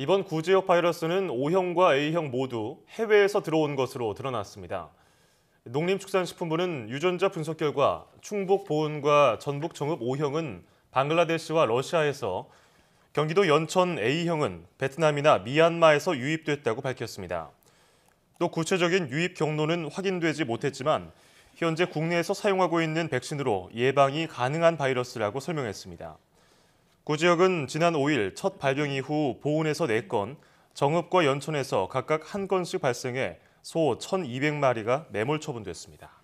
이번 구제역 바이러스는 O형과 A형 모두 해외에서 들어온 것으로 드러났습니다. 농림축산식품부는 유전자 분석 결과 충북 보은과 전북 정읍 O형은 방글라데시와 러시아에서 경기도 연천 A형은 베트남이나 미얀마에서 유입됐다고 밝혔습니다. 또 구체적인 유입 경로는 확인되지 못했지만 현재 국내에서 사용하고 있는 백신으로 예방이 가능한 바이러스라고 설명했습니다. 구지역은 지난 5일 첫 발병 이후 보훈에서 4건, 정읍과 연촌에서 각각 1건씩 발생해 소 1,200마리가 매몰 처분됐습니다.